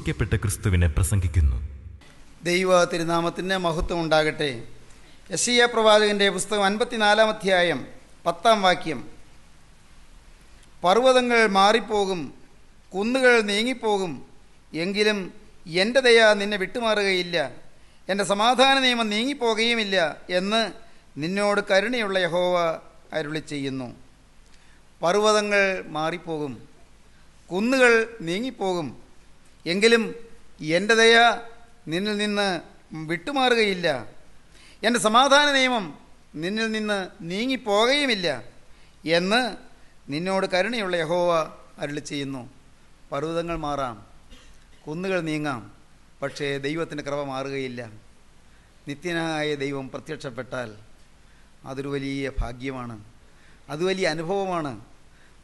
ക്രൂശിക്കപ്പെട്ട ക്രിസ്തുവിനെ പ്രസംഗിക്കുന്നു ദൈവ തിരുനാമത്തിന് മഹത്വം ഉണ്ടാകട്ടെ യശീയ പ്രവാചകൻ്റെ പുസ്തകം അൻപത്തിനാലാം അധ്യായം പത്താം വാക്യം പർവ്വതങ്ങൾ മാറിപ്പോകും കുന്നുകൾ നീങ്ങിപ്പോകും എങ്കിലും എൻ്റെ ദയ നിന്നെ വിട്ടുമാറുകയില്ല എൻ്റെ സമാധാന നിയമം നീങ്ങിപ്പോകുകയുമില്ല എന്ന് നിന്നോട് കരുണയുള്ള യഹോവ അരുളി ചെയ്യുന്നു പർവ്വതങ്ങൾ മാറിപ്പോകും കുന്നുകൾ നീങ്ങിപ്പോകും എങ്കിലും എൻ്റെ ദയ നിന്നിൽ നിന്ന് വിട്ടുമാറുകയില്ല എൻ്റെ സമാധാന നിയമം നിന്നിൽ നിന്ന് നീങ്ങിപ്പോകുകയുമില്ല എന്ന് നിന്നോട് കരുണയുള്ള യഹോവ അരുളി ചെയ്യുന്നു പർവ്വതങ്ങൾ മാറാം കുന്നുകൾ നീങ്ങാം പക്ഷേ ദൈവത്തിൻ്റെ കൃപ മാറുകയില്ല നിത്യനായ ദൈവം പ്രത്യക്ഷപ്പെട്ടാൽ അതൊരു വലിയ ഭാഗ്യമാണ് അത് വലിയ അനുഭവമാണ്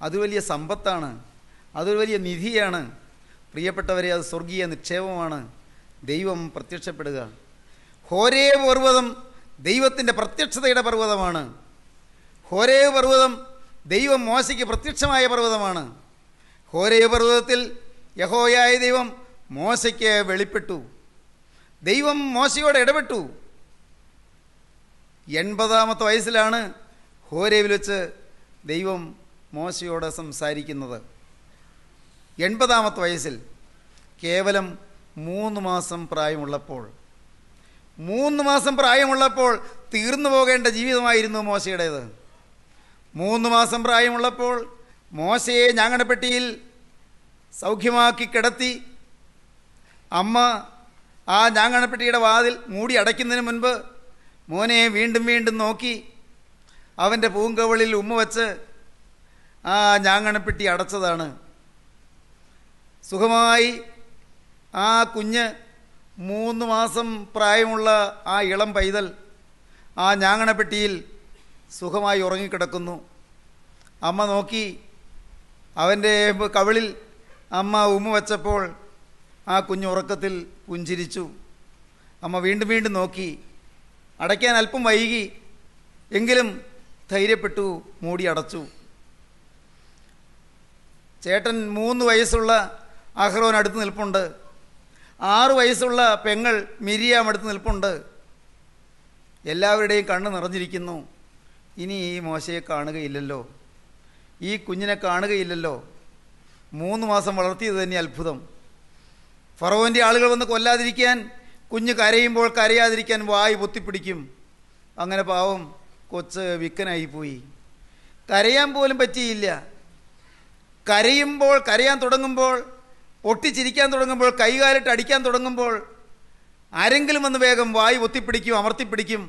അത് വലിയ സമ്പത്താണ് അതൊരു വലിയ നിധിയാണ് പ്രിയപ്പെട്ടവരെ അത് സ്വർഗീയ നിക്ഷേപമാണ് ദൈവം പ്രത്യക്ഷപ്പെടുക ഹോരേ പർവ്വതം ദൈവത്തിൻ്റെ പ്രത്യക്ഷതയുടെ പർവ്വതമാണ് ഹോരേ പർവ്വതം ദൈവം മോശയ്ക്ക് പ്രത്യക്ഷമായ പർവ്വതമാണ് ഹോരേ പർവ്വതത്തിൽ യഹോയായ ദൈവം മോശയ്ക്ക് വെളിപ്പെട്ടു ദൈവം മോശയോട് ഇടപെട്ടു എൺപതാമത്തെ വയസ്സിലാണ് ഹോരേവിൽ വെച്ച് ദൈവം മോശയോടെ സംസാരിക്കുന്നത് എൺപതാമത്തെ വയസ്സിൽ കേവലം മൂന്ന് മാസം പ്രായമുള്ളപ്പോൾ മൂന്ന് മാസം പ്രായമുള്ളപ്പോൾ തീർന്നു പോകേണ്ട ജീവിതമായിരുന്നു മോശയുടേത് മൂന്ന് മാസം പ്രായമുള്ളപ്പോൾ മോശയെ ഞാങ്ങണപ്പെട്ടിയിൽ സൗഖ്യമാക്കി കിടത്തി അമ്മ ആ ഞാങ്ങണപ്പെട്ടിയുടെ വാതിൽ മൂടി അടയ്ക്കുന്നതിന് മുൻപ് മോനെ വീണ്ടും വീണ്ടും നോക്കി അവൻ്റെ പൂങ്കവളിൽ ഉമ്മ വച്ച് ആ ഞാങ്ങണപ്പെട്ടി അടച്ചതാണ് സുഖമായി ആ കുഞ്ഞ് മൂന്ന് മാസം പ്രായമുള്ള ആ ഇളം പൈതൽ ആ ഞാങ്ങണപ്പെട്ടിയിൽ സുഖമായി ഉറങ്ങിക്കിടക്കുന്നു അമ്മ നോക്കി അവൻ്റെ കവിളിൽ അമ്മ ഉമ്മ വച്ചപ്പോൾ ആ കുഞ്ഞ് ഉറക്കത്തിൽ പുഞ്ചിരിച്ചു അമ്മ വീണ്ടും വീണ്ടും നോക്കി അടയ്ക്കാൻ അല്പം വൈകി എങ്കിലും ധൈര്യപ്പെട്ടു മൂടി അടച്ചു ചേട്ടൻ മൂന്ന് വയസ്സുള്ള അഹ്റോൻ അടുത്ത് നിൽപ്പുണ്ട് ആറു വയസ്സുള്ള പെങ്ങൾ മിരിയാം അടുത്ത് നിൽപ്പുണ്ട് എല്ലാവരുടെയും കണ്ണ് നിറഞ്ഞിരിക്കുന്നു ഇനി ഈ മോശയെ കാണുകയില്ലല്ലോ ഈ കുഞ്ഞിനെ കാണുകയില്ലല്ലോ മൂന്ന് മാസം വളർത്തിയത് തന്നെ അത്ഭുതം ഫറോവിൻ്റെ ആളുകൾ വന്ന് കൊല്ലാതിരിക്കാൻ കുഞ്ഞ് കരയുമ്പോൾ കരയാതിരിക്കാൻ വായ് പൊത്തിപ്പിടിക്കും അങ്ങനെ പാവം കൊച്ച് വിക്കനായിപ്പോയി കരയാൻ പോലും പറ്റിയില്ല കരയുമ്പോൾ കരയാൻ തുടങ്ങുമ്പോൾ പൊട്ടിച്ചിരിക്കാൻ തുടങ്ങുമ്പോൾ കൈകാലിട്ട് അടിക്കാൻ തുടങ്ങുമ്പോൾ ആരെങ്കിലും വന്ന് വേഗം വായി ഒത്തിപ്പിടിക്കും അമർത്തിപ്പിടിക്കും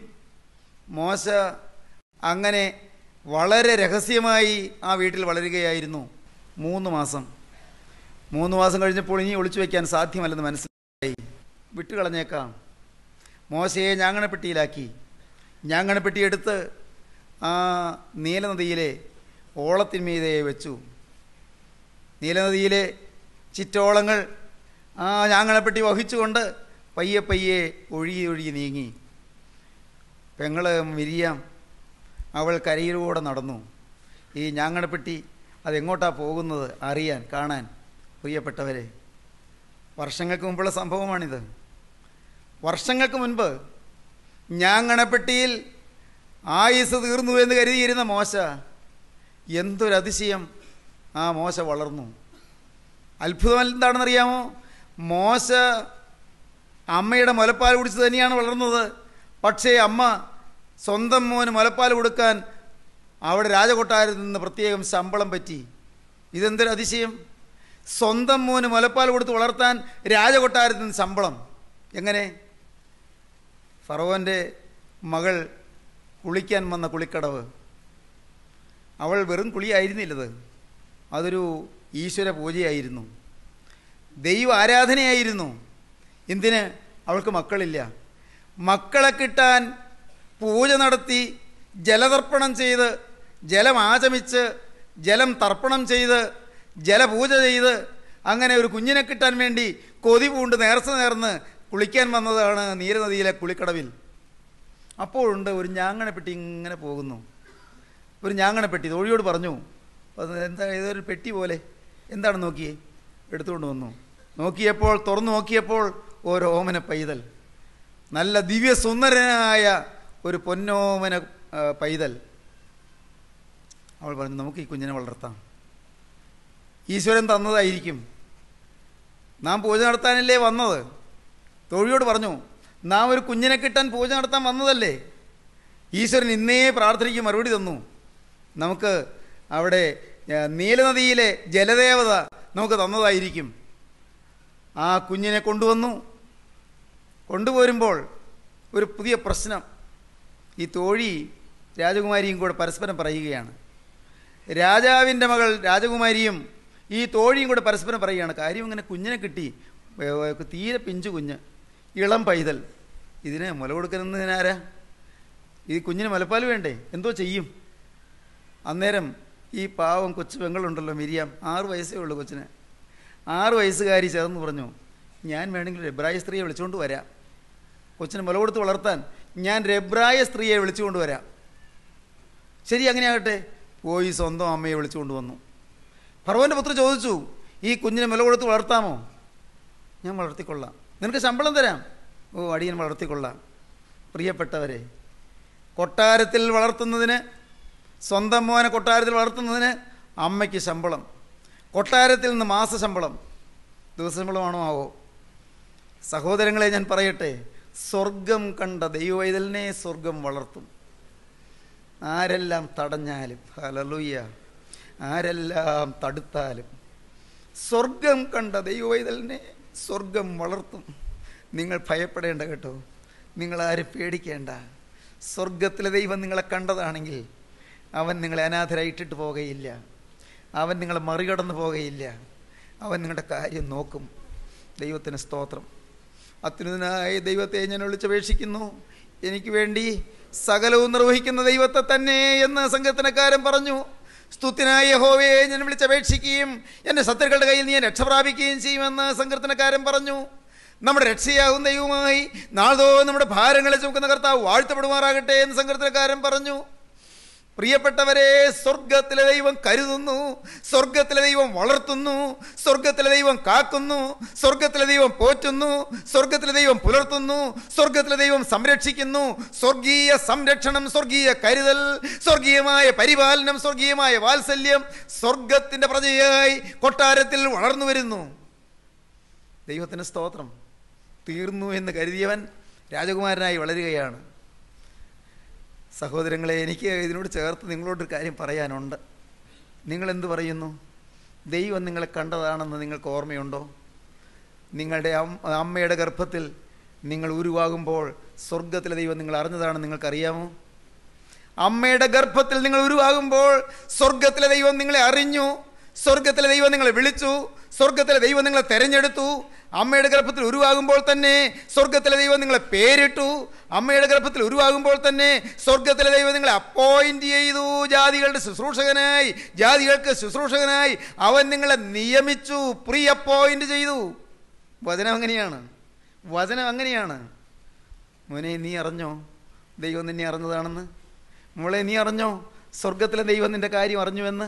മോശ അങ്ങനെ വളരെ രഹസ്യമായി ആ വീട്ടിൽ വളരുകയായിരുന്നു മൂന്ന് മാസം മൂന്ന് മാസം കഴിഞ്ഞപ്പോൾ ഇനി ഒളിച്ചു വയ്ക്കാൻ സാധ്യമല്ലെന്ന് മനസ്സിലായി വിട്ടുകളഞ്ഞേക്കാം മോശയെ ഞാങ്ങണപ്പെട്ടിയിലാക്കി ഞാങ്ങണപ്പെട്ടി എടുത്ത് ആ നീലനദിയിലെ ഓളത്തിന്മീതയെ വെച്ചു നീലനദിയിലെ ചിറ്റോളങ്ങൾ ആ വഹിച്ചുകൊണ്ട് പയ്യെ പയ്യെ ഒഴുകി ഒഴുകി നീങ്ങി പെങ്ങൾ മിരിയാം അവൾ കരയിലൂടെ നടന്നു ഈ ഞാങ്ങളെപ്പറ്റി അതെങ്ങോട്ടാണ് പോകുന്നത് അറിയാൻ കാണാൻ പ്രിയപ്പെട്ടവരെ വർഷങ്ങൾക്ക് മുമ്പുള്ള സംഭവമാണിത് വർഷങ്ങൾക്ക് മുൻപ് ഞാങ്ങണപ്പെട്ടിയിൽ ആയുസ് തീർന്നു എന്ന് കരുതിയിരുന്ന മോശ എന്തൊരതിശയം ആ മോശ വളർന്നു അത്ഭുതം എന്താണെന്നറിയാമോ മോശ അമ്മയുടെ മുലപ്പാൽ കുടിച്ച് തന്നെയാണ് വളർന്നത് പക്ഷേ അമ്മ സ്വന്തം മോന് മുലപ്പാൽ കൊടുക്കാൻ അവിടെ രാജകൊട്ടാരത്തിൽ നിന്ന് പ്രത്യേകം ശമ്പളം പറ്റി ഇതെന്തൊരു അതിശയം സ്വന്തം മോന് മുലപ്പാൽ കൊടുത്ത് വളർത്താൻ രാജകൊട്ടാരത്തിൽ നിന്ന് ശമ്പളം എങ്ങനെ ഫറോൻ്റെ മകൾ കുളിക്കാൻ വന്ന കുളിക്കടവ് അവൾ വെറും കുളിയായിരുന്നില്ലത് അതൊരു ഈശ്വര പൂജയായിരുന്നു ദൈവ ആരാധനയായിരുന്നു എന്തിന് അവൾക്ക് മക്കളില്ല മക്കളെ കിട്ടാൻ പൂജ നടത്തി ജലതർപ്പണം ചെയ്ത് ജലം ആചമിച്ച് ജലം തർപ്പണം ചെയ്ത് ജലപൂജ ചെയ്ത് അങ്ങനെ ഒരു കുഞ്ഞിനെ കിട്ടാൻ വേണ്ടി കൊതി പൂണ്ട് നേർച്ച നേർന്ന് കുളിക്കാൻ വന്നതാണ് നീരനദിയിലെ കുളിക്കടവിൽ അപ്പോഴുണ്ട് ഒരു ഞാങ്ങണപ്പെട്ടി ഇങ്ങനെ പോകുന്നു ഒരു ഞാങ്ങണപ്പെട്ടി തോഴിയോട് പറഞ്ഞു എന്താ ഇതൊരു പെട്ടി പോലെ എന്താണ് നോക്കിയേ എടുത്തുകൊണ്ട് വന്നു നോക്കിയപ്പോൾ തുറന്നു നോക്കിയപ്പോൾ ഒരു ഓമന പൈതൽ നല്ല ദിവ്യ സുന്ദരനായ ഒരു പൊന്നോമന പൈതൽ അവൾ പറഞ്ഞു നമുക്ക് ഈ കുഞ്ഞിനെ വളർത്താം ഈശ്വരൻ തന്നതായിരിക്കും നാം പൂജ നടത്താനല്ലേ വന്നത് തൊഴിയോട് പറഞ്ഞു നാം ഒരു കുഞ്ഞിനെ കിട്ടാൻ പൂജ നടത്താൻ വന്നതല്ലേ ഈശ്വരൻ ഇന്നേ പ്രാർത്ഥനയ്ക്ക് മറുപടി തന്നു നമുക്ക് അവിടെ നീലനദിയിലെ ജലദേവത നമുക്ക് തന്നതായിരിക്കും ആ കുഞ്ഞിനെ കൊണ്ടുവന്നു കൊണ്ടുപോരുമ്പോൾ ഒരു പുതിയ പ്രശ്നം ഈ തോഴി രാജകുമാരിയും കൂടെ പരസ്പരം പറയുകയാണ് രാജാവിൻ്റെ മകൾ രാജകുമാരിയും ഈ തോഴിയും കൂടെ പരസ്പരം പറയുകയാണ് കാര്യം ഇങ്ങനെ കുഞ്ഞിനെ കിട്ടി തീരെ പിഞ്ചു കുഞ്ഞ് ഇളം പൈതൽ ഇതിനെ മുല കൊടുക്കുന്നതിനാരാ ഈ കുഞ്ഞിന് മുലപ്പാൽ വേണ്ടേ എന്തോ ചെയ്യും അന്നേരം ഈ പാവം കൊച്ചു പെങ്ങളുണ്ടല്ലോ മിരിയാം ആറ് വയസ്സേ ഉള്ളൂ കൊച്ചിന് ആറ് വയസ്സുകാരി ചേർന്ന് പറഞ്ഞു ഞാൻ വേണമെങ്കിൽ രബ്രായ സ്ത്രീയെ വിളിച്ചുകൊണ്ട് വരാം കൊച്ചിന് മുല കൊടുത്ത് വളർത്താൻ ഞാൻ രബ്രായ സ്ത്രീയെ വിളിച്ചുകൊണ്ട് വരാം ശരി അങ്ങനെയാകട്ടെ പോയി സ്വന്തം അമ്മയെ വിളിച്ചുകൊണ്ട് വന്നു ഫറവൻ്റെ പുത്രം ചോദിച്ചു ഈ കുഞ്ഞിനെ മുല കൊടുത്ത് വളർത്താമോ ഞാൻ വളർത്തിക്കൊള്ളാം നിനക്ക് ശമ്പളം തരാം ഓ അടിയൻ വളർത്തിക്കൊള്ളാം പ്രിയപ്പെട്ടവരെ കൊട്ടാരത്തിൽ വളർത്തുന്നതിന് സ്വന്തം മോനെ കൊട്ടാരത്തിൽ വളർത്തുന്നതിന് അമ്മയ്ക്ക് ശമ്പളം കൊട്ടാരത്തിൽ നിന്ന് മാസ ശമ്പളം ദിവസ ആവോ സഹോദരങ്ങളെ ഞാൻ പറയട്ടെ സ്വർഗം കണ്ട ദൈവവൈതലിനെ സ്വർഗം വളർത്തും ആരെല്ലാം തടഞ്ഞാലും ഹലലുയ്യ ആരെല്ലാം തടുത്താലും സ്വർഗം കണ്ട ദൈവവൈതലിനെ സ്വർഗം വളർത്തും നിങ്ങൾ ഭയപ്പെടേണ്ട കേട്ടോ നിങ്ങളാരും പേടിക്കേണ്ട സ്വർഗത്തിലെ ദൈവം നിങ്ങളെ കണ്ടതാണെങ്കിൽ അവൻ നിങ്ങളെ അനാഥരായിട്ടിട്ട് പോകുകയില്ല അവൻ നിങ്ങളെ മറികടന്ന് പോകുകയില്ല അവൻ നിങ്ങളുടെ കാര്യം നോക്കും ദൈവത്തിന് സ്തോത്രം അത്യുന്നതനായ ദൈവത്തെ ഞാൻ വിളിച്ചപേക്ഷിക്കുന്നു എനിക്ക് വേണ്ടി സകലവും നിർവഹിക്കുന്ന ദൈവത്തെ തന്നെ എന്ന് സംഘത്തിനക്കാരൻ പറഞ്ഞു സ്തുത്തിനായ ഹോവയെ ഞാൻ വിളിച്ചപേക്ഷിക്കുകയും എൻ്റെ ശത്രുക്കളുടെ കയ്യിൽ നീ രക്ഷ പ്രാപിക്കുകയും ചെയ്യുമെന്ന് സങ്കീർത്തനക്കാരൻ പറഞ്ഞു നമ്മുടെ രക്ഷയാകും ദൈവമായി നാളതോ നമ്മുടെ ഭാരങ്ങളെ ചുമക്കുന്ന കർത്താവ് വാഴ്ത്തപ്പെടുമാറാകട്ടെ എന്ന് സങ്കീർത്തനക്കാരൻ പറഞ്ഞു പ്രിയപ്പെട്ടവരെ സ്വർഗത്തിലെ ദൈവം കരുതുന്നു സ്വർഗത്തിലെ ദൈവം വളർത്തുന്നു സ്വർഗത്തിലെ ദൈവം കാക്കുന്നു സ്വർഗത്തിലെ ദൈവം പോറ്റുന്നു സ്വർഗത്തിലെ ദൈവം പുലർത്തുന്നു സ്വർഗത്തിലെ ദൈവം സംരക്ഷിക്കുന്നു സ്വർഗീയ സംരക്ഷണം സ്വർഗീയ കരുതൽ സ്വർഗീയമായ പരിപാലനം സ്വർഗീയമായ വാത്സല്യം സ്വർഗത്തിൻ്റെ പ്രജയായി കൊട്ടാരത്തിൽ വളർന്നു വരുന്നു ദൈവത്തിൻ്റെ സ്തോത്രം തീർന്നു എന്ന് കരുതിയവൻ രാജകുമാരനായി വളരുകയാണ് സഹോദരങ്ങളെ എനിക്ക് ഇതിനോട് ചേർത്ത് നിങ്ങളോടൊരു കാര്യം പറയാനുണ്ട് നിങ്ങളെന്ത് പറയുന്നു ദൈവം നിങ്ങളെ കണ്ടതാണെന്ന് നിങ്ങൾക്ക് ഓർമ്മയുണ്ടോ നിങ്ങളുടെ അമ്മയുടെ ഗർഭത്തിൽ നിങ്ങൾ ഉരുവാകുമ്പോൾ സ്വർഗത്തിലെ ദൈവം നിങ്ങൾ അറിഞ്ഞതാണെന്ന് നിങ്ങൾക്കറിയാമോ അമ്മയുടെ ഗർഭത്തിൽ നിങ്ങൾ ഉരുവാകുമ്പോൾ സ്വർഗത്തിലെ ദൈവം നിങ്ങളെ അറിഞ്ഞു സ്വർഗത്തിലെ ദൈവം നിങ്ങളെ വിളിച്ചു സ്വർഗത്തിലെ ദൈവം നിങ്ങളെ തെരഞ്ഞെടുത്തു അമ്മയുടെ ഗർഭത്തിൽ ഉരുവാകുമ്പോൾ തന്നെ സ്വർഗത്തിലെ ദൈവം നിങ്ങളെ പേരിട്ടു അമ്മയുടെ ഗർഭത്തിൽ ഉരുവാകുമ്പോൾ തന്നെ സ്വർഗത്തിലെ ദൈവം നിങ്ങളെ അപ്പോയിൻ്റ് ചെയ്തു ജാതികളുടെ ശുശ്രൂഷകനായി ജാതികൾക്ക് ശുശ്രൂഷകനായി അവൻ നിങ്ങളെ നിയമിച്ചു പ്രീ അപ്പോയിൻ്റ് ചെയ്തു വചനം അങ്ങനെയാണ് വചനം അങ്ങനെയാണ് മോനെ നീ അറിഞ്ഞോ ദൈവം നിന്നെ അറിഞ്ഞതാണെന്ന് മോളെ നീ അറിഞ്ഞോ സ്വർഗത്തിലെ ദൈവം നിൻ്റെ കാര്യം അറിഞ്ഞുവെന്ന്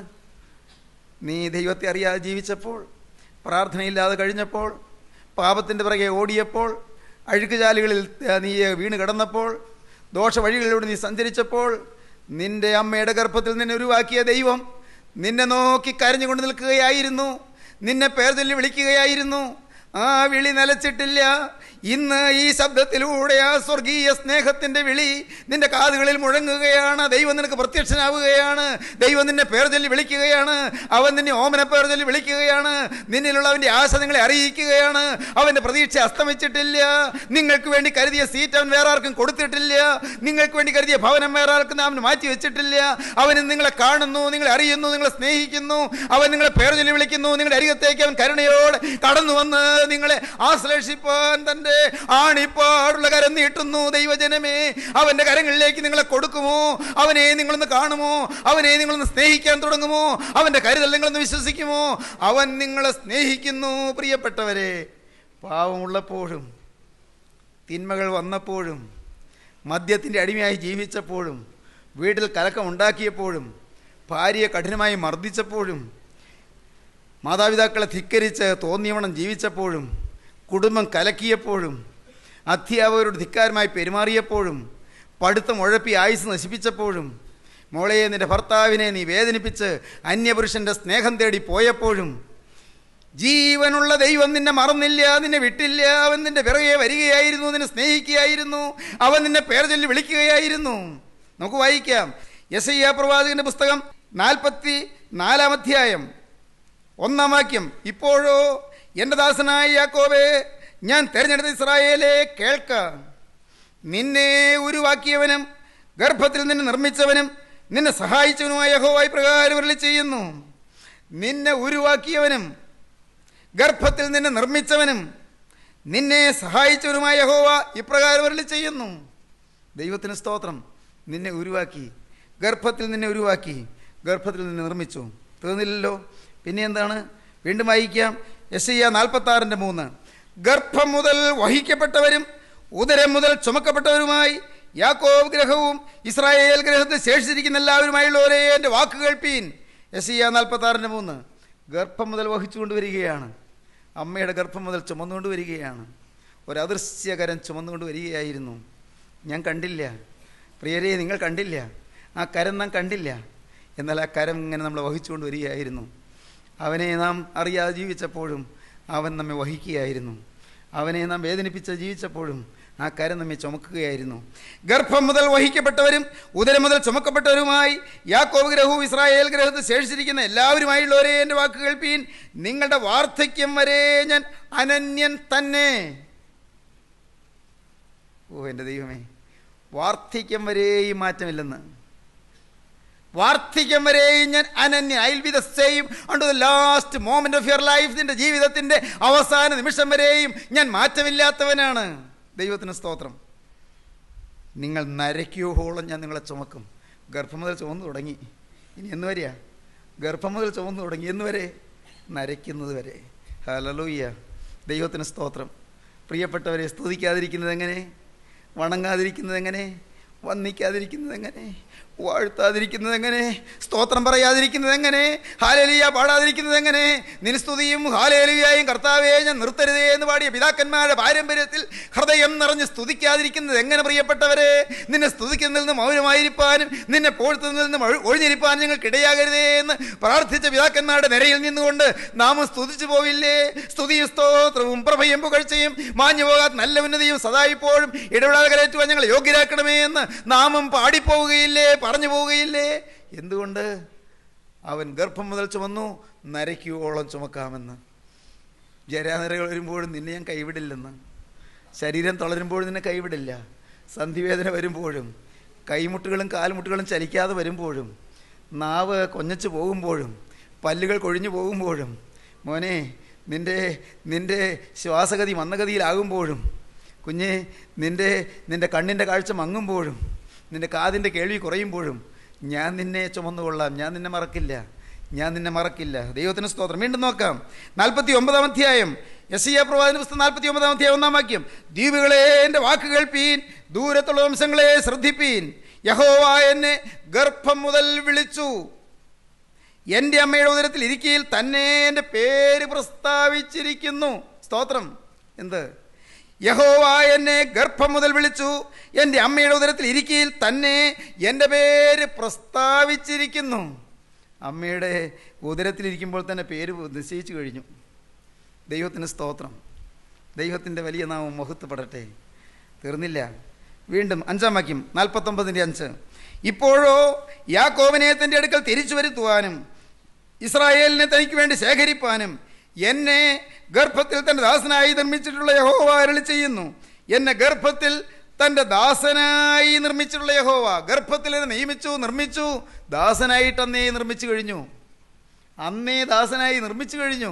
നീ ദൈവത്തെ അറിയാതെ ജീവിച്ചപ്പോൾ പ്രാർത്ഥനയില്ലാതെ കഴിഞ്ഞപ്പോൾ പാപത്തിൻ്റെ പിറകെ ഓടിയപ്പോൾ അഴുക്കുചാലുകളിൽ നീ വീണ് കിടന്നപ്പോൾ ദോഷവഴികളിലൂടെ നീ സഞ്ചരിച്ചപ്പോൾ നിന്റെ അമ്മയുടെ ഗർഭത്തിൽ നിന്നെ ഉരുവാക്കിയ ദൈവം നിന്നെ നോക്കി കരഞ്ഞുകൊണ്ട് നിൽക്കുകയായിരുന്നു നിന്നെ പേർ വിളിക്കുകയായിരുന്നു ആ വിളി നിലച്ചിട്ടില്ല ഇന്ന് ഈ ശബ്ദത്തിലൂടെ ആ സ്വർഗീയ സ്നേഹത്തിൻ്റെ വിളി നിന്റെ കാതുകളിൽ മുഴങ്ങുകയാണ് ദൈവം നിനക്ക് പ്രത്യക്ഷനാവുകയാണ് ദൈവം നിന്നെ പേർ ചൊല്ലി വിളിക്കുകയാണ് അവൻ നിന്നെ ഓമന പേർ ചൊല്ലി വിളിക്കുകയാണ് നിന്നിലുള്ള അവൻ്റെ ആശ നിങ്ങളെ അറിയിക്കുകയാണ് അവൻ്റെ പ്രതീക്ഷ അസ്തമിച്ചിട്ടില്ല നിങ്ങൾക്ക് വേണ്ടി കരുതിയ സീറ്റ് അവൻ വേറെ ആർക്കും കൊടുത്തിട്ടില്ല നിങ്ങൾക്ക് വേണ്ടി കരുതിയ ഭവനം വേറെ ആർക്കും അവൻ മാറ്റി വെച്ചിട്ടില്ല അവൻ നിങ്ങളെ കാണുന്നു നിങ്ങളെ അറിയുന്നു നിങ്ങളെ സ്നേഹിക്കുന്നു അവൻ നിങ്ങളെ പേർ ചൊല്ലി വിളിക്കുന്നു നിങ്ങളുടെ അരികത്തേക്ക് അവൻ കരുണയോടെ കടന്നു വന്ന് നിങ്ങളെ ആശ്ലേഷിപ്പാൻ തൻ്റെ ദൈവത്തിന്റെ ആണിപ്പാടുള്ള കരം നീട്ടുന്നു ദൈവജനമേ അവന്റെ കരങ്ങളിലേക്ക് നിങ്ങളെ കൊടുക്കുമോ അവനെ നിങ്ങളൊന്ന് കാണുമോ അവനെ നിങ്ങളൊന്ന് സ്നേഹിക്കാൻ തുടങ്ങുമോ അവന്റെ കരുതൽ നിങ്ങളൊന്ന് വിശ്വസിക്കുമോ അവൻ നിങ്ങളെ സ്നേഹിക്കുന്നു പ്രിയപ്പെട്ടവരെ പാവമുള്ളപ്പോഴും തിന്മകൾ വന്നപ്പോഴും മദ്യത്തിൻ്റെ അടിമയായി ജീവിച്ചപ്പോഴും വീട്ടിൽ കലക്കം ഉണ്ടാക്കിയപ്പോഴും ഭാര്യയെ കഠിനമായി മർദ്ദിച്ചപ്പോഴും മാതാപിതാക്കളെ ധിക്കരിച്ച് തോന്നിയവണം ജീവിച്ചപ്പോഴും കുടുംബം കലക്കിയപ്പോഴും അധ്യാപകരോട് ധിക്കാരമായി പെരുമാറിയപ്പോഴും പഠിത്തം ഉഴപ്പി ആയുസ് നശിപ്പിച്ചപ്പോഴും മോളയെ നിൻ്റെ ഭർത്താവിനെ നീ വേദനിപ്പിച്ച് അന്യപുരുഷൻ്റെ സ്നേഹം തേടി പോയപ്പോഴും ജീവനുള്ള ദൈവം നിന്നെ മറന്നില്ല നിന്നെ വിട്ടില്ല അവൻ നിന്റെ പിറകെ വരികയായിരുന്നു നിന്നെ സ്നേഹിക്കുകയായിരുന്നു അവൻ നിന്നെ പേര് ചൊല്ലി വിളിക്കുകയായിരുന്നു നമുക്ക് വായിക്കാം എസ് ഐ പ്രവാചകന്റെ പുസ്തകം നാൽപ്പത്തി നാലാം അധ്യായം ഒന്നാം വാക്യം ഇപ്പോഴോ എൻ്റെ ദാസനായ യാക്കോബേ ഞാൻ തിരഞ്ഞെടുത്ത ഇസ്രായേലെ കേൾക്ക നിന്നെ ഉരുവാക്കിയവനും ഗർഭത്തിൽ നിന്നെ നിർമ്മിച്ചവനും നിന്നെ സഹായിച്ചവനുമായ യഹോവായി പ്രകാരം ഉരുളി ചെയ്യുന്നു നിന്നെ ഉരുവാക്കിയവനും ഗർഭത്തിൽ നിന്നെ നിർമ്മിച്ചവനും നിന്നെ സഹായിച്ചവനുമായ യഹോവ ഇപ്രകാരം ഉരുളി ചെയ്യുന്നു ദൈവത്തിന് സ്തോത്രം നിന്നെ ഉരുവാക്കി ഗർഭത്തിൽ നിന്നെ ഉരുവാക്കി ഗർഭത്തിൽ നിന്നെ നിർമ്മിച്ചു തീർന്നില്ലല്ലോ പിന്നെ എന്താണ് വീണ്ടും വായിക്കാം എസ് ഇ നാൽപ്പത്താറിൻ്റെ മൂന്ന് ഗർഭം മുതൽ വഹിക്കപ്പെട്ടവരും ഉദരം മുതൽ ചുമക്കപ്പെട്ടവരുമായി യാക്കോബ് ഗ്രഹവും ഇസ്രായേൽ ഗ്രഹത്തിൽ ശേഷിച്ചിരിക്കുന്ന എല്ലാവരുമായുള്ളവരെ എൻ്റെ വാക്ക് കേൾപ്പീൻ എസ് ഇ നാൽപ്പത്താറിൻ്റെ മൂന്ന് ഗർഭം മുതൽ വഹിച്ചുകൊണ്ട് വരികയാണ് അമ്മയുടെ ഗർഭം മുതൽ ചുമന്നുകൊണ്ട് വരികയാണ് ഒരു ചുമന്നുകൊണ്ട് വരികയായിരുന്നു ഞാൻ കണ്ടില്ല പ്രിയരെ നിങ്ങൾ കണ്ടില്ല ആ കരം നാം കണ്ടില്ല എന്നാൽ ആ കരം ഇങ്ങനെ നമ്മൾ വഹിച്ചുകൊണ്ട് വരികയായിരുന്നു അവനെ നാം അറിയാതെ ജീവിച്ചപ്പോഴും അവൻ നമ്മെ വഹിക്കുകയായിരുന്നു അവനെ നാം വേദനിപ്പിച്ച് ജീവിച്ചപ്പോഴും ആ കരം നമ്മെ ചുമക്കുകയായിരുന്നു ഗർഭം മുതൽ വഹിക്കപ്പെട്ടവരും ഉദരം മുതൽ ചുമക്കപ്പെട്ടവരുമായി യാക്കോബ് ഗ്രഹവും ഇസ്രായേൽ ഗ്രഹത്തിൽ ശേഷിച്ചിരിക്കുന്ന എല്ലാവരുമായുള്ളവരെ എൻ്റെ വാക്ക് കേൾപ്പീൻ നിങ്ങളുടെ വാർദ്ധക്യം വരെ ഞാൻ അനന്യൻ തന്നെ ഓ എൻ്റെ ദൈവമേ വാർദ്ധക്യം വരെ ഈ മാറ്റമില്ലെന്ന് വാർദ്ധിക്യം വരെയും ഞാൻ Ananya I will be the same and the last moment of your life നിൻ്റെ ജീവിതത്തിൻ്റെ അവസാന നിമിഷം വരെയും ഞാൻ മാറ്റമില്ലാത്തവനാണ് ദൈവത്തിന് സ്തോത്രം നിങ്ങൾ നരയ്ക്കുവോളം ഞാൻ നിങ്ങളെ ചുമക്കും ഗർഭം മുതൽ ചുമന്നു തുടങ്ങി ഇനി എന്ന് വരെയാ ഗർഭം മുതൽ ചുമന്നു തുടങ്ങി എന്ന് വരെ നരയ്ക്കുന്നത് വരെ ഹലലൂയ്യ ദൈവത്തിന് സ്തോത്രം പ്രിയപ്പെട്ടവരെ സ്തുതിക്കാതിരിക്കുന്നത് എങ്ങനെ വണങ്ങാതിരിക്കുന്നത് എങ്ങനെ വന്നിക്കാതിരിക്കുന്നത് എങ്ങനെ വാഴ്ത്താതിരിക്കുന്നത് എങ്ങനെ സ്തോത്രം പറയാതിരിക്കുന്നത് എങ്ങനെ ഹാലലിയ പാടാതിരിക്കുന്നത് എങ്ങനെ നിനസ്തുതിയും ഹാലേലിയായും കർത്താവേ ഞാൻ നിർത്തരുതേ എന്ന് പാടിയ പിതാക്കന്മാരുടെ പാരമ്പര്യത്തിൽ ഹൃദയം നിറഞ്ഞ് സ്തുതിക്കാതിരിക്കുന്നത് എങ്ങനെ പ്രിയപ്പെട്ടവരെ നിന്നെ സ്തുതിക്കുന്നതിൽ നിന്ന് മൗനമായിരിക്കാനും നിന്നെ പോഴ്ത്തുന്നതിൽ നിന്ന് ഒഴിഞ്ഞിരിപ്പാനും ഞങ്ങൾക്കിടയാകരുതേ എന്ന് പ്രാർത്ഥിച്ച പിതാക്കന്മാരുടെ നിരയിൽ നിന്നുകൊണ്ട് നാം സ്തുതിച്ചു പോവില്ലേ സ്തുതിയും സ്തോത്രവും പ്രഭയും പുകഴ്ചയും മാഞ്ഞു പോകാത്ത നല്ല ഉന്നതിയും സദാ ഇപ്പോഴും ഇടപെടാതെ കരയറ്റുവാൻ ഞങ്ങൾ യോഗ്യരാക്കണമേ എന്ന് നാമം പാടിപ്പോവുകയില്ലേ പറഞ്ഞു പോവുകയില്ലേ എന്തുകൊണ്ട് അവൻ ഗർഭം മുതൽ ചുമന്നു നരയ്ക്കുവോളം ചുമക്കാമെന്ന് ജരാനര വരുമ്പോഴും നിന്നെ ഞാൻ കൈവിടില്ലെന്ന് ശരീരം തളരുമ്പോഴും നിന്നെ കൈവിടില്ല സന്ധിവേദന വരുമ്പോഴും കൈമുട്ടുകളും കാൽമുട്ടുകളും ചലിക്കാതെ വരുമ്പോഴും നാവ് കൊഞ്ഞച്ച് പോകുമ്പോഴും പല്ലുകൾ കൊഴിഞ്ഞു പോകുമ്പോഴും മോനെ നിൻ്റെ നിൻ്റെ ശ്വാസഗതി മന്ദഗതിയിലാകുമ്പോഴും കുഞ്ഞ് നിൻ്റെ നിൻ്റെ കണ്ണിൻ്റെ കാഴ്ച മങ്ങുമ്പോഴും നിൻ്റെ കാതിൻ്റെ കേൾവി കുറയുമ്പോഴും ഞാൻ നിന്നെ ചുമന്നുകൊള്ളാം ഞാൻ നിന്നെ മറക്കില്ല ഞാൻ നിന്നെ മറക്കില്ല ദൈവത്തിന് സ്തോത്രം വീണ്ടും നോക്കാം നാൽപ്പത്തി ഒമ്പതാം അധ്യായം എസ് ഇ പ്രവാചന പുസ്തകം നാൽപ്പത്തി ഒമ്പതാം അധ്യായം ഒന്നാം വാക്യം ദ്വീപുകളെ എൻ്റെ വാക്ക് കേൾപ്പീൻ ദൂരത്തുള്ള വംശങ്ങളെ ശ്രദ്ധിപ്പീൻ യഹോവ എന്നെ ഗർഭം മുതൽ വിളിച്ചു എൻ്റെ അമ്മയുടെ ഉദരത്തിൽ ഇരിക്കയിൽ തന്നെ എൻ്റെ പേര് പ്രസ്താവിച്ചിരിക്കുന്നു സ്തോത്രം എന്ത് യഹോവ എന്നെ ഗർഭം മുതൽ വിളിച്ചു എൻ്റെ അമ്മയുടെ ഉദരത്തിൽ ഇരിക്കയിൽ തന്നെ എൻ്റെ പേര് പ്രസ്താവിച്ചിരിക്കുന്നു അമ്മയുടെ ഉദരത്തിലിരിക്കുമ്പോൾ തന്നെ പേര് നിശ്ചയിച്ചു കഴിഞ്ഞു ദൈവത്തിന് സ്തോത്രം ദൈവത്തിൻ്റെ വലിയ നാമം മഹത്വപ്പെടട്ടെ തീർന്നില്ല വീണ്ടും അഞ്ചാം വാക്യം നാൽപ്പത്തൊമ്പതിൻ്റെ അഞ്ച് ഇപ്പോഴോ യാക്കോബിനെ തൻ്റെ അടുക്കൽ തിരിച്ചു വരുത്തുവാനും ഇസ്രായേലിനെ തനിക്ക് വേണ്ടി ശേഖരിപ്പാനും എന്നെ ഗർഭത്തിൽ തൻ്റെ ദാസനായി നിർമ്മിച്ചിട്ടുള്ള യഹോവ അരളി ചെയ്യുന്നു എന്നെ ഗർഭത്തിൽ തൻ്റെ ദാസനായി നിർമ്മിച്ചിട്ടുള്ള യഹോവ ഗർഭത്തിൽ എന്നെ നിയമിച്ചു നിർമ്മിച്ചു ദാസനായിട്ട് അന്നേ നിർമ്മിച്ചു കഴിഞ്ഞു അന്നേ ദാസനായി നിർമ്മിച്ചു കഴിഞ്ഞു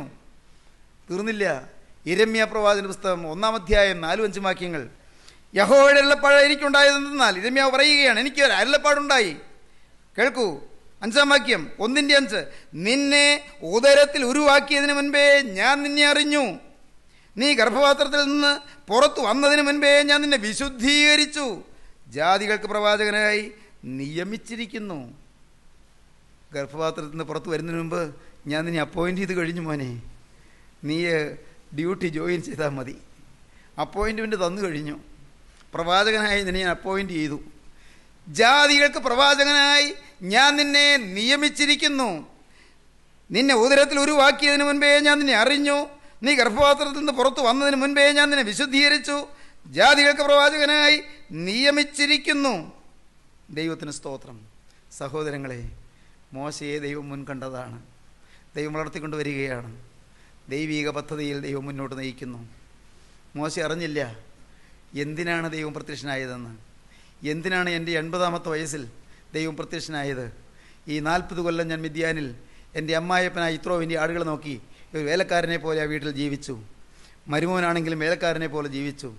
തീർന്നില്ല ഇരമ്യ പ്രവാചന പുസ്തകം ഒന്നാം അധ്യായം നാലു അഞ്ചു വാക്യങ്ങൾ യഹോയുടെ അരുളപ്പാട് എനിക്കുണ്ടായതെന്നാൽ ഇരമ്യ പറയുകയാണ് എനിക്ക് അരുളപ്പാടുണ്ടായി കേൾക്കൂ അഞ്ചാം വാക്യം ഒന്നിൻ്റെ അഞ്ച് നിന്നെ ഉദരത്തിൽ ഉരുവാക്കിയതിന് മുൻപേ ഞാൻ നിന്നെ അറിഞ്ഞു നീ ഗർഭപാത്രത്തിൽ നിന്ന് പുറത്തു വന്നതിന് മുൻപേ ഞാൻ നിന്നെ വിശുദ്ധീകരിച്ചു ജാതികൾക്ക് പ്രവാചകനായി നിയമിച്ചിരിക്കുന്നു ഗർഭപാത്രത്തിൽ നിന്ന് പുറത്തു വരുന്നതിന് മുമ്പ് ഞാൻ നിന്നെ അപ്പോയിൻ്റ് ചെയ്ത് കഴിഞ്ഞു മോനെ നീ ഡ്യൂട്ടി ജോയിൻ ചെയ്താൽ മതി അപ്പോയിൻമെൻ്റ് തന്നു കഴിഞ്ഞു പ്രവാചകനായി നിന്നെ ഞാൻ അപ്പോയിൻ്റ് ചെയ്തു ജാതികൾക്ക് പ്രവാചകനായി ഞാൻ നിന്നെ നിയമിച്ചിരിക്കുന്നു നിന്നെ ഉദരത്തിൽ ഉരുവാക്കിയതിന് മുൻപേ ഞാൻ നിന്നെ അറിഞ്ഞു നീ ഗർഭപാത്രത്തിൽ നിന്ന് പുറത്തു വന്നതിന് മുൻപേ ഞാൻ നിന്നെ വിശുദ്ധീകരിച്ചു ജാതികൾക്ക് പ്രവാചകനായി നിയമിച്ചിരിക്കുന്നു ദൈവത്തിന് സ്തോത്രം സഹോദരങ്ങളെ മോശയെ ദൈവം മുൻകണ്ടതാണ് ദൈവം വളർത്തിക്കൊണ്ട് വരികയാണ് ദൈവീക പദ്ധതിയിൽ ദൈവം മുന്നോട്ട് നയിക്കുന്നു മോശ അറിഞ്ഞില്ല എന്തിനാണ് ദൈവം പ്രത്യക്ഷനായതെന്ന് എന്തിനാണ് എൻ്റെ എൺപതാമത്തെ വയസ്സിൽ ദൈവം പ്രത്യക്ഷനായത് ഈ നാൽപ്പത് കൊല്ലം ഞാൻ മിദ്യാനിൽ എൻ്റെ ഇത്രോ എൻ്റെ ആടുകൾ നോക്കി ഒരു വേലക്കാരനെ പോലെ ആ വീട്ടിൽ ജീവിച്ചു മരുമോനാണെങ്കിലും വേലക്കാരനെ പോലെ ജീവിച്ചു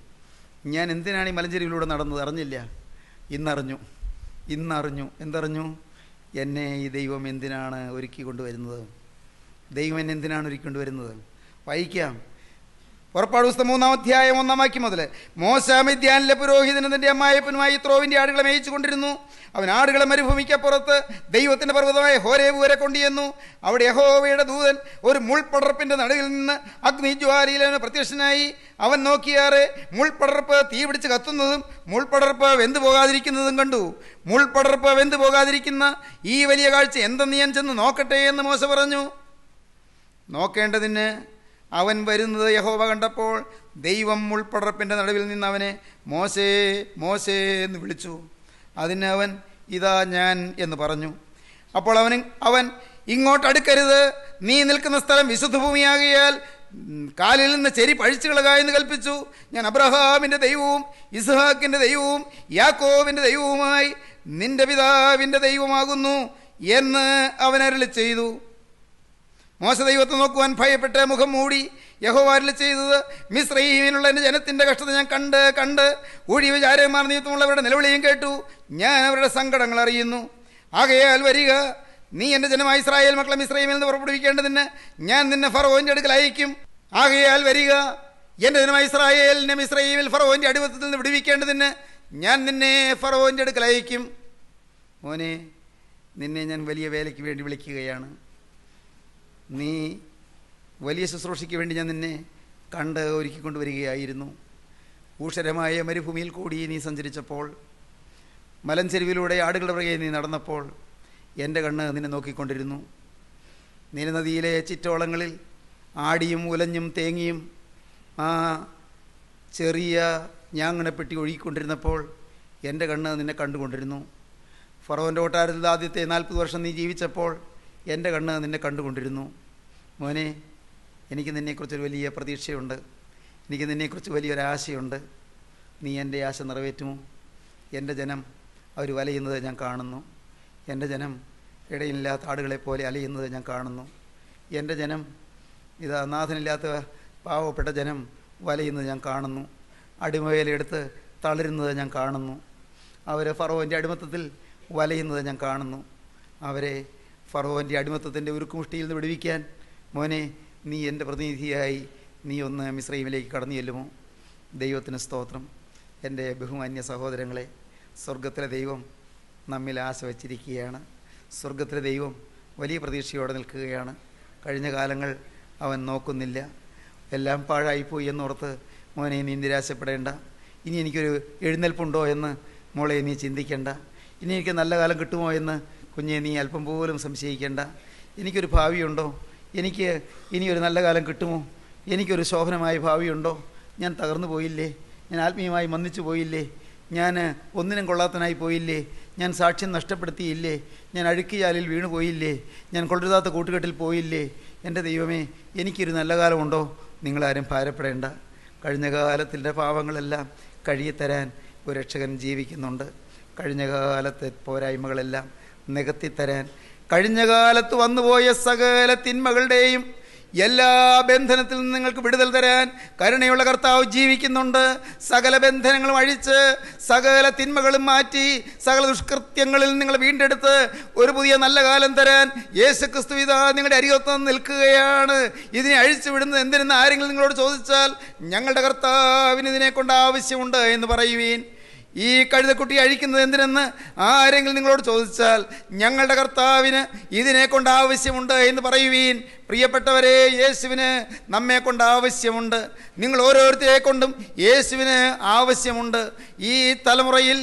ഞാൻ എന്തിനാണ് ഈ മലഞ്ചെരിവിലൂടെ നടന്നത് അറിഞ്ഞില്ല ഇന്നറിഞ്ഞു ഇന്നറിഞ്ഞു എന്തറിഞ്ഞു എന്നെ ഈ ദൈവം എന്തിനാണ് ഒരുക്കി കൊണ്ടുവരുന്നത് ദൈവം എന്നെ എന്തിനാണ് ഒരുക്കി കൊണ്ടുവരുന്നത് വായിക്കാം പുറപ്പാട് പുസ്തകം മൂന്നാം അധ്യായം ഒന്നാം വാക്യം മുതൽ മോശ മിദ്യാനിലെ പുരോഹിതനും തൻ്റെ അമ്മായപ്പനുമായി ത്രോവിൻ്റെ ആടുകളെ മേയിച്ചു കൊണ്ടിരുന്നു അവൻ ആടുകളെ മരുഭൂമിക്കപ്പുറത്ത് ദൈവത്തിൻ്റെ പർവ്വതമായ ഹോരേബ് വരെ കൊണ്ടുചെന്നു അവിടെ യഹോവയുടെ ദൂതൻ ഒരു മുൾപടർപ്പിൻ്റെ നടുവിൽ നിന്ന് അഗ്നിജ്വാലയിൽ അവന് പ്രത്യക്ഷനായി അവൻ നോക്കിയാറെ മുൾപടർപ്പ് തീ പിടിച്ച് കത്തുന്നതും മുൾപടർപ്പ് വെന്തു പോകാതിരിക്കുന്നതും കണ്ടു മുൾപടർപ്പ് വെന്തു പോകാതിരിക്കുന്ന ഈ വലിയ കാഴ്ച എന്തെന്ന് ഞാൻ ചെന്ന് നോക്കട്ടെ എന്ന് മോശ പറഞ്ഞു നോക്കേണ്ടതിന് അവൻ വരുന്നത് യഹോവ കണ്ടപ്പോൾ ദൈവം മുൾപ്പടർപ്പിൻ്റെ നടുവിൽ നിന്ന് അവനെ മോശേ മോശേ എന്ന് വിളിച്ചു അതിന് അവൻ ഇതാ ഞാൻ എന്ന് പറഞ്ഞു അപ്പോൾ അവൻ അവൻ ഇങ്ങോട്ട് അടുക്കരുത് നീ നിൽക്കുന്ന സ്ഥലം വിശുദ്ധ ഭൂമിയാകിയാൽ കാലിൽ നിന്ന് ചെരി പഴിച്ചു കളക എന്ന് കൽപ്പിച്ചു ഞാൻ അബ്രഹാമിൻ്റെ ദൈവവും ഇസ്ഹാക്കിൻ്റെ ദൈവവും യാക്കോവിൻ്റെ ദൈവവുമായി നിന്റെ പിതാവിൻ്റെ ദൈവമാകുന്നു എന്ന് അവനരളി ചെയ്തു മോശ ദൈവത്തെ നോക്കുവാൻ ഭയപ്പെട്ട് മുഖം മൂടി യഹോവാരിൽ ചെയ്തത് മിശ്രീമിലുള്ള എൻ്റെ ജനത്തിൻ്റെ കഷ്ടത ഞാൻ കണ്ട് കണ്ട് ഊഴി വിചാരന്മാർ നിമിത്തമുള്ളവരുടെ നിലവിളിയും കേട്ടു ഞാൻ അവരുടെ സങ്കടങ്ങൾ അറിയുന്നു ആകയാൽ വരിക നീ എൻ്റെ ജനമായ ഇസ്രായേൽ മക്കളെ മിശ്രൈമിൽ നിന്ന് പുറപ്പെടുവിക്കേണ്ടതിന് ഞാൻ നിന്നെ ഫറോൻ്റെ അടുക്കൽ അയക്കും ആകയാൽ വരിക എൻ്റെ ജനമായ ഇസ്രായേലിനെ മിശ്രൈമിൽ ഫറോൻ്റെ അടിമത്തത്തിൽ നിന്ന് വിടുവിക്കേണ്ടതിന് ഞാൻ നിന്നെ ഫറോൻ്റെ അടുക്കൽ അയക്കും മോനെ നിന്നെ ഞാൻ വലിയ വേലയ്ക്ക് വേണ്ടി വിളിക്കുകയാണ് നീ വലിയ ശുശ്രൂഷയ്ക്ക് വേണ്ടി ഞാൻ നിന്നെ കണ്ട് ഒരുക്കിക്കൊണ്ടുവരികയായിരുന്നു ഊഷരമായ മരുഭൂമിയിൽ കൂടി നീ സഞ്ചരിച്ചപ്പോൾ മലഞ്ചെരുവിലൂടെ ആടുകളുടെ പുറകെ നീ നടന്നപ്പോൾ എൻ്റെ കണ്ണ് നിന്നെ നോക്കിക്കൊണ്ടിരുന്നു നദിയിലെ ചിറ്റോളങ്ങളിൽ ആടിയും ഉലഞ്ഞും തേങ്ങിയും ആ ചെറിയ ഞാങ്ങണപ്പെട്ടി ഒഴുകിക്കൊണ്ടിരുന്നപ്പോൾ എൻ്റെ കണ്ണ് നിന്നെ കണ്ടുകൊണ്ടിരുന്നു ഫറോൻ്റെ കൊട്ടാരത്തിൽ ആദ്യത്തെ നാൽപ്പത് വർഷം നീ ജീവിച്ചപ്പോൾ എൻ്റെ കണ്ണ് നിന്നെ കണ്ടുകൊണ്ടിരുന്നു മോനെ എനിക്ക് നിന്നെക്കുറിച്ചൊരു വലിയ പ്രതീക്ഷയുണ്ട് എനിക്ക് നിന്നെക്കുറിച്ച് വലിയൊരാശയുണ്ട് നീ എൻ്റെ ആശ നിറവേറ്റുമോ എൻ്റെ ജനം അവർ വലയുന്നത് ഞാൻ കാണുന്നു എൻ്റെ ജനം ഇടയില്ലാത്ത ആടുകളെപ്പോലെ അലയുന്നത് ഞാൻ കാണുന്നു എൻ്റെ ജനം ഇത് അനാഥനില്ലാത്ത പാവപ്പെട്ട ജനം വലയുന്നത് ഞാൻ കാണുന്നു അടിമവേലെടുത്ത് തളരുന്നത് ഞാൻ കാണുന്നു അവരെ ഫറോൻ്റെ അടിമത്തത്തിൽ വലയുന്നത് ഞാൻ കാണുന്നു അവരെ ഫറോവൻ്റെ അടിമത്തത്തിൻ്റെ ഉരുക്കുമുഷ്ടിയിൽ നിന്ന് വിടുവിക്കാൻ മോനെ നീ എൻ്റെ പ്രതിനിധിയായി നീ ഒന്ന് മിശ്രൈമിലേക്ക് കടന്നു ചെല്ലുമോ ദൈവത്തിന് സ്തോത്രം എൻ്റെ ബഹുമാന്യ സഹോദരങ്ങളെ സ്വർഗത്തിലെ ദൈവം നമ്മിൽ ആശ വച്ചിരിക്കുകയാണ് സ്വർഗത്തിലെ ദൈവം വലിയ പ്രതീക്ഷയോടെ നിൽക്കുകയാണ് കഴിഞ്ഞ കാലങ്ങൾ അവൻ നോക്കുന്നില്ല എല്ലാം പാഴായിപ്പോയി എന്നോർത്ത് മോനെ നീ നിരാശപ്പെടേണ്ട ഇനി എനിക്കൊരു എഴുന്നേൽപ്പുണ്ടോ എന്ന് മോളെ നീ ചിന്തിക്കേണ്ട ഇനി എനിക്ക് നല്ല കാലം കിട്ടുമോ എന്ന് കുഞ്ഞെ നീ അല്പം പോലും സംശയിക്കേണ്ട എനിക്കൊരു ഭാവിയുണ്ടോ എനിക്ക് ഇനിയൊരു നല്ല കാലം കിട്ടുമോ എനിക്കൊരു ശോഭനമായ ഭാവിയുണ്ടോ ഞാൻ തകർന്നു പോയില്ലേ ഞാൻ ആത്മീയമായി മന്നിച്ചു പോയില്ലേ ഞാൻ ഒന്നിനും കൊള്ളാത്തനായി പോയില്ലേ ഞാൻ സാക്ഷ്യം നഷ്ടപ്പെടുത്തിയില്ലേ ഞാൻ അഴുക്കിയാലിൽ വീണു പോയില്ലേ ഞാൻ കൊള്ളരുതാത്ത കൂട്ടുകെട്ടിൽ പോയില്ലേ എൻ്റെ ദൈവമേ എനിക്കൊരു നല്ല കാലമുണ്ടോ നിങ്ങളാരും ഭാരപ്പെടേണ്ട കഴിഞ്ഞ കാലത്തിൻ്റെ പാവങ്ങളെല്ലാം കഴുകിത്തരാൻ ഒരു രക്ഷകൻ ജീവിക്കുന്നുണ്ട് കഴിഞ്ഞ കാലത്തെ പോരായ്മകളെല്ലാം നികത്തിത്തരാൻ കഴിഞ്ഞ കാലത്ത് വന്നുപോയ സകല തിന്മകളുടെയും എല്ലാ ബന്ധനത്തിൽ നിന്നും നിങ്ങൾക്ക് വിടുതൽ തരാൻ കരുണയുള്ള കർത്താവ് ജീവിക്കുന്നുണ്ട് സകല ബന്ധനങ്ങളും അഴിച്ച് സകല തിന്മകളും മാറ്റി സകല ദുഷ്കൃത്യങ്ങളിൽ നിങ്ങൾ വീണ്ടെടുത്ത് ഒരു പുതിയ നല്ല കാലം തരാൻ യേശു ക്രിസ്തു ഇതാ നിങ്ങളുടെ അരികത്ത് നിൽക്കുകയാണ് ഇതിനെ അഴിച്ചു വിടുന്നത് എന്തിനെന്ന് ആരെങ്കിലും നിങ്ങളോട് ചോദിച്ചാൽ ഞങ്ങളുടെ കർത്താവിന് ഇതിനെക്കൊണ്ട് ആവശ്യമുണ്ട് എന്ന് പറയുവീൻ ഈ കഴുതക്കുട്ടി അഴിക്കുന്നത് എന്തിനെന്ന് ആരെങ്കിലും നിങ്ങളോട് ചോദിച്ചാൽ ഞങ്ങളുടെ കർത്താവിന് ഇതിനെ കൊണ്ട് ആവശ്യമുണ്ട് എന്ന് പറയുവീൻ പ്രിയപ്പെട്ടവരെ യേശുവിന് നമ്മെ കൊണ്ട് ആവശ്യമുണ്ട് നിങ്ങൾ ഓരോരുത്തരെ കൊണ്ടും യേശുവിന് ആവശ്യമുണ്ട് ഈ തലമുറയിൽ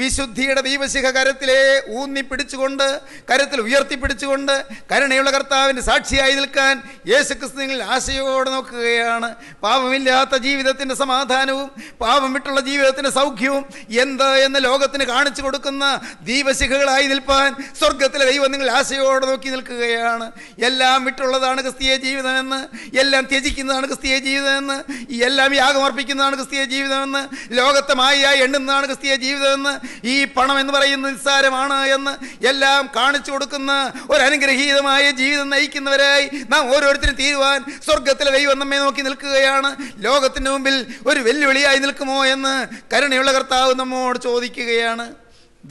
വിശുദ്ധിയുടെ ദൈവശിഖ കരത്തിലെ ഊന്നി പിടിച്ചുകൊണ്ട് കരത്തിൽ ഉയർത്തിപ്പിടിച്ചുകൊണ്ട് കരുണയുള്ള കർത്താവിൻ്റെ സാക്ഷിയായി നിൽക്കാൻ യേശു ക്രിസ്തുങ്ങൾ ആശയോടെ നോക്കുകയാണ് പാപമില്ലാത്ത ജീവിതത്തിൻ്റെ സമാധാനവും പാപം വിട്ടുള്ള ജീവിതത്തിൻ്റെ സൗഖ്യവും എന്ത് എന്ന് ലോകത്തിന് കാണിച്ചു കൊടുക്കുന്ന ദീപശിഖകളായി നിൽപ്പാൻ സ്വർഗത്തിലെ ദൈവം നിങ്ങൾ ആശയോടെ നോക്കി നിൽക്കുകയാണ് എല്ലാം വിട്ടുള്ളതാണ് ക്രിസ്തീയ ജീവിതമെന്ന് എല്ലാം ത്യജിക്കുന്നതാണ് ക്രിസ്തീയ ജീവിതമെന്ന് എല്ലാം യാഗമർപ്പിക്കുന്നതാണ് ക്രിസ്തീയ ജീവിതമെന്ന് ലോകത്തെ മായയായി എണ്ണുന്നതാണ് ക്രിസ്തീയ ജീവിതമെന്ന് ഈ പണം എന്ന് പറയുന്ന നിസ്സാരമാണ് എന്ന് എല്ലാം കാണിച്ചു കൊടുക്കുന്ന ഒരു ജീവിതം നയിക്കുന്നവരായി നാം ഓരോരുത്തരും തീരുവാൻ സ്വർഗത്തിലെ ദൈവം നമ്മെ നോക്കി നിൽക്കുകയാണ് ലോകത്തിൻ്റെ മുമ്പിൽ ഒരു വെല്ലുവിളിയായി നിൽക്കുമോ എന്ന് കരുണയുള്ള കർത്താവ് നമ്മോട് ചോദിക്കുകയാണ്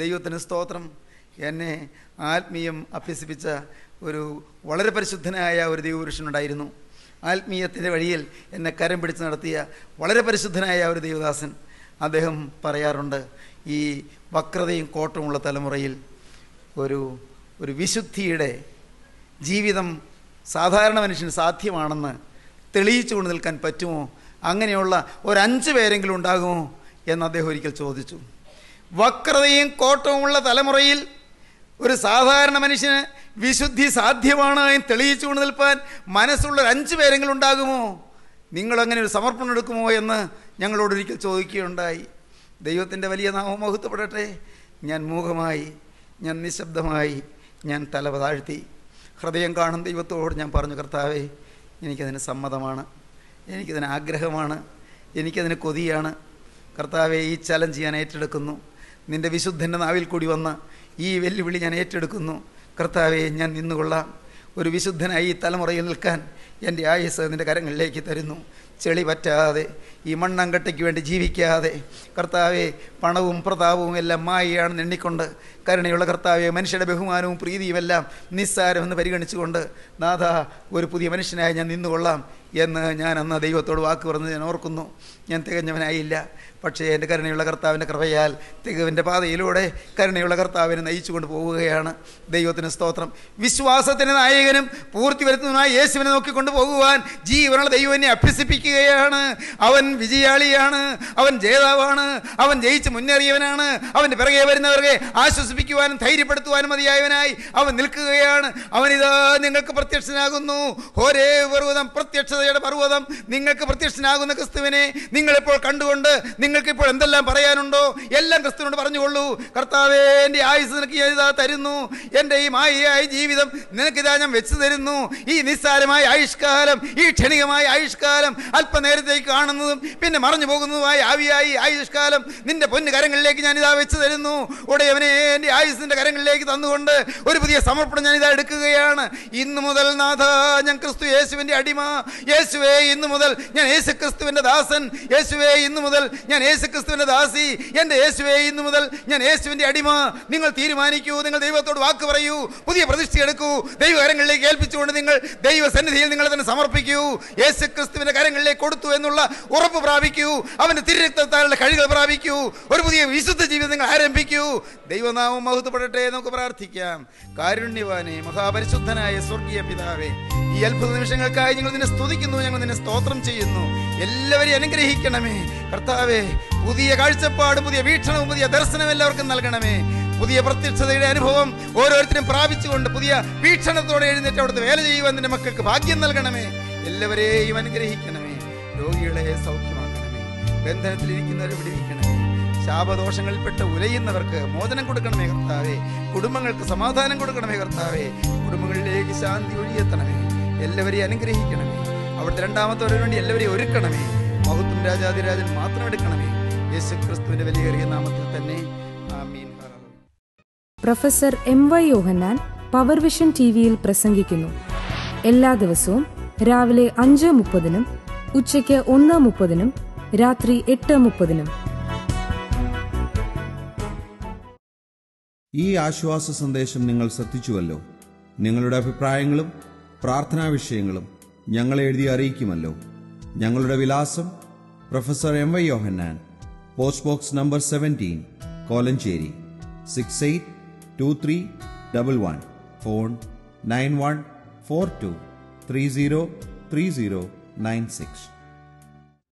ദൈവത്തിന് സ്തോത്രം എന്നെ ആത്മീയം അഭ്യസിപ്പിച്ച ഒരു വളരെ പരിശുദ്ധനായ ഒരു ദൈവപുരുഷനുണ്ടായിരുന്നു ആത്മീയത്തിൻ്റെ വഴിയിൽ എന്നെ കരം പിടിച്ച് നടത്തിയ വളരെ പരിശുദ്ധനായ ഒരു ദൈവദാസൻ അദ്ദേഹം പറയാറുണ്ട് ഈ വക്രതയും കോട്ടമുള്ള തലമുറയിൽ ഒരു ഒരു വിശുദ്ധിയുടെ ജീവിതം സാധാരണ മനുഷ്യന് സാധ്യമാണെന്ന് തെളിയിച്ചു കൊണ്ട് നിൽക്കാൻ പറ്റുമോ അങ്ങനെയുള്ള ഒരഞ്ച് പേരെങ്കിലും ഉണ്ടാകുമോ എന്ന് അദ്ദേഹം ഒരിക്കൽ ചോദിച്ചു വക്രതയും കോട്ടവുമുള്ള തലമുറയിൽ ഒരു സാധാരണ മനുഷ്യന് വിശുദ്ധി സാധ്യമാണ് എന്ന് തെളിയിച്ചു കൊണ്ട് നിൽപ്പാൻ മനസ്സുള്ള ഒരു അഞ്ച് പേരെങ്കിലും ഉണ്ടാകുമോ നിങ്ങളങ്ങനെ ഒരു സമർപ്പണം എടുക്കുമോ എന്ന് ഞങ്ങളോടൊരിക്കൽ ചോദിക്കുകയുണ്ടായി ദൈവത്തിൻ്റെ വലിയ നാമം മഹത്വപ്പെടട്ടെ ഞാൻ മൂഖമായി ഞാൻ നിശബ്ദമായി ഞാൻ തല താഴ്ത്തി ഹൃദയം കാണും ദൈവത്തോട് ഞാൻ പറഞ്ഞു കർത്താവേ എനിക്കതിന് സമ്മതമാണ് എനിക്കതിന് ആഗ്രഹമാണ് എനിക്കതിന് കൊതിയാണ് കർത്താവെ ഈ ചലഞ്ച് ഞാൻ ഏറ്റെടുക്കുന്നു നിൻ്റെ വിശുദ്ധൻ്റെ നാവിൽ കൂടി വന്ന ഈ വെല്ലുവിളി ഞാൻ ഏറ്റെടുക്കുന്നു കർത്താവെ ഞാൻ നിന്നുകൊള്ളാം ഒരു വിശുദ്ധനായി ഈ തലമുറയിൽ നിൽക്കാൻ എൻ്റെ ആയുസ് നിൻ്റെ കരങ്ങളിലേക്ക് തരുന്നു ചെളി പറ്റാതെ ഈ മണ്ണങ്കട്ടയ്ക്ക് വേണ്ടി ജീവിക്കാതെ കർത്താവെ പണവും പ്രതാപവും എല്ലാം മായയാണ് എണ്ണിക്കൊണ്ട് കരുണയുള്ള കർത്താവെ മനുഷ്യരുടെ ബഹുമാനവും പ്രീതിയും എല്ലാം നിസ്സാരമെന്ന് പരിഗണിച്ചുകൊണ്ട് നാഥ ഒരു പുതിയ മനുഷ്യനായി ഞാൻ നിന്നുകൊള്ളാം എന്ന് ഞാൻ അന്ന് ദൈവത്തോട് വാക്ക് പറഞ്ഞ് ഞാൻ ഓർക്കുന്നു ഞാൻ തികഞ്ഞവനായില്ല പക്ഷേ എൻ്റെ കരുണയുള്ള കർത്താവിൻ്റെ കൃപയാൽ തികവിൻ്റെ പാതയിലൂടെ കരുണയുള്ള കർത്താവിനെ നയിച്ചു കൊണ്ട് പോവുകയാണ് ദൈവത്തിന് സ്തോത്രം വിശ്വാസത്തിൻ്റെ നായകനും പൂർത്തി വരുത്തുന്നതിനായി യേശുവിനെ നോക്കിക്കൊണ്ട് പോകുവാൻ ജീവനുള്ള ദൈവനെ അഭ്യസിപ്പിക്കുകയാണ് അവൻ വിജയാളിയാണ് അവൻ ജേതാവാണ് അവൻ ജയിച്ച് മുന്നേറിയവനാണ് അവൻ്റെ പിറകെ വരുന്നവരെ ആശ്വസിപ്പിക്കുവാനും ധൈര്യപ്പെടുത്തുവാനും മതിയായവനായി അവൻ നിൽക്കുകയാണ് അവനിതാ നിങ്ങൾക്ക് പ്രത്യക്ഷനാകുന്നു ഒരേ പർവ്വതം പ്രത്യക്ഷതയുടെ പർവ്വതം നിങ്ങൾക്ക് പ്രത്യക്ഷനാകുന്ന ക്രിസ്തുവിനെ നിങ്ങളിപ്പോൾ കണ്ടുകൊണ്ട് നിങ്ങൾക്ക് ഇപ്പോൾ എന്തെല്ലാം പറയാനുണ്ടോ എല്ലാം ക്രിസ്തുവിനോട് പറഞ്ഞുകൊള്ളൂ കർത്താവേ എൻ്റെ ആയുസ് നിനക്ക് ഇതാ തരുന്നു എൻ്റെ ഈ മായയായ ജീവിതം നിനക്കിതാ ഞാൻ വെച്ച് തരുന്നു ഈ നിസ്സാരമായ ആയുഷ്കാലം ഈ ക്ഷണികമായ ആയുഷ്കാലം അല്പനേരത്തേക്ക് കാണുന്നതും പിന്നെ മറഞ്ഞു പോകുന്നതുമായ ആവിയായി ആയുഷ്കാലം നിന്റെ പൊന്നു കരങ്ങളിലേക്ക് ഞാനിതാ വെച്ച് തരുന്നു ഉടയവനെ എൻ്റെ ആയുസിൻ്റെ കരങ്ങളിലേക്ക് തന്നുകൊണ്ട് ഒരു പുതിയ സമർപ്പണം ഞാൻ ഇതാ എടുക്കുകയാണ് ഇന്നു മുതൽ നാഥ ഞാൻ ക്രിസ്തു യേശുവിൻ്റെ അടിമ യേശുവേ ഇന്നു മുതൽ ഞാൻ യേശു ക്രിസ്തുവിൻ്റെ ദാസൻ യേശുവേ ഇന്നു മുതൽ ഞാൻ ഞാൻ യേശു ക്രിസ്തുവിൻ്റെ ദാസി എൻ്റെ യേശുവേ ഇന്ന് മുതൽ ഞാൻ യേശുവിൻ്റെ അടിമ നിങ്ങൾ തീരുമാനിക്കൂ നിങ്ങൾ ദൈവത്തോട് വാക്ക് പറയൂ പുതിയ പ്രതിഷ്ഠ എടുക്കൂ ദൈവകരങ്ങളിലേക്ക് ഏൽപ്പിച്ചുകൊണ്ട് നിങ്ങൾ ദൈവസന്നിധിയിൽ നിങ്ങളെ തന്നെ സമർപ്പിക്കൂ യേശു ക്രിസ്തുവിൻ്റെ കരങ്ങളിലേക്ക് കൊടുത്തു എന്നുള്ള ഉറപ്പ് പ്രാപിക്കൂ അവൻ്റെ തിരുരക്തത്താലുള്ള കഴികൾ പ്രാപിക്കൂ ഒരു പുതിയ വിശുദ്ധ ജീവിതം നിങ്ങൾ ആരംഭിക്കൂ ദൈവനാമം മഹത്വപ്പെടട്ടെ നമുക്ക് പ്രാർത്ഥിക്കാം കാരുണ്യവാനെ മഹാപരിശുദ്ധനായ സ്വർഗീയ പിതാവേ ഈ അത്ഭുത നിമിഷങ്ങൾക്കായി ഞങ്ങൾ നിന്നെ സ്തുതിക്കുന്നു ഞങ്ങൾ നിന്നെ സ്തോത്രം ചെയ്യുന്നു എല്ലാവരെയും അനുഗ്രഹിക്കണമേ കർത്താവേ പുതിയ കാഴ്ചപ്പാട് പുതിയ വീക്ഷണവും പുതിയ ദർശനം എല്ലാവർക്കും നൽകണമേ പുതിയ പ്രത്യക്ഷതയുടെ അനുഭവം ഓരോരുത്തരും പ്രാപിച്ചുകൊണ്ട് പുതിയ വീക്ഷണത്തോടെ എഴുന്നേറ്റ് അവിടുത്തെ വേല ചെയ്യുവാൻ നിന്റെ മക്കൾക്ക് ഭാഗ്യം നൽകണമേ എല്ലാവരെയും അനുഗ്രഹിക്കണമേ രോഗികളെ സൗഖ്യമാക്കണമേ ബന്ധനത്തിലിരിക്കുന്നവരെ വിടിവിക്കണമേ ശാപദോഷങ്ങളിൽപ്പെട്ട് ഉലയുന്നവർക്ക് മോചനം കൊടുക്കണമേ കർത്താവേ കുടുംബങ്ങൾക്ക് സമാധാനം കൊടുക്കണമേ കർത്താവേ കുടുംബങ്ങളിലേക്ക് ശാന്തി ഒഴിയെത്തണമേ എല്ലാവരെയും അനുഗ്രഹിക്കണമേ അവിടുത്തെ രണ്ടാമത്തവരന് വേണ്ടി എല്ലാവരെയും ഒരുക്കണമേ മഹത്വം രാജാതിരാജൻ മാത്രം എടുക്കണമേ യേശു ക്രിസ്തുവിന്റെ വലിയേറിയ നാമത്തിൽ തന്നെ ആമീൻ professor M Y Yohannan power vision T വിയിൽ പ്രസംഗിക്കുന്നു എല്ലാ ദിവസവും രാവിലെ അഞ്ച് മുപ്പതിനും ഉച്ചയ്ക്ക് ഒന്ന് മുപ്പതിനും രാത്രി എട്ട് മുപ്പതിനും ഈ ആശ്വാസ സന്ദേശം നിങ്ങൾ ശ്രദ്ധിച്ചുവല്ലോ നിങ്ങളുടെ അഭിപ്രായങ്ങളും പ്രാർത്ഥനാ വിഷയങ്ങളും ഞങ്ങളെ എഴുതി അറിയിക്കുമല്ലോ ഞങ്ങളുടെ വിലാസം professor M Y Yohannan post box number seventeen Kolenchery six eight two three double one phone nine one four two three zero three zero nine six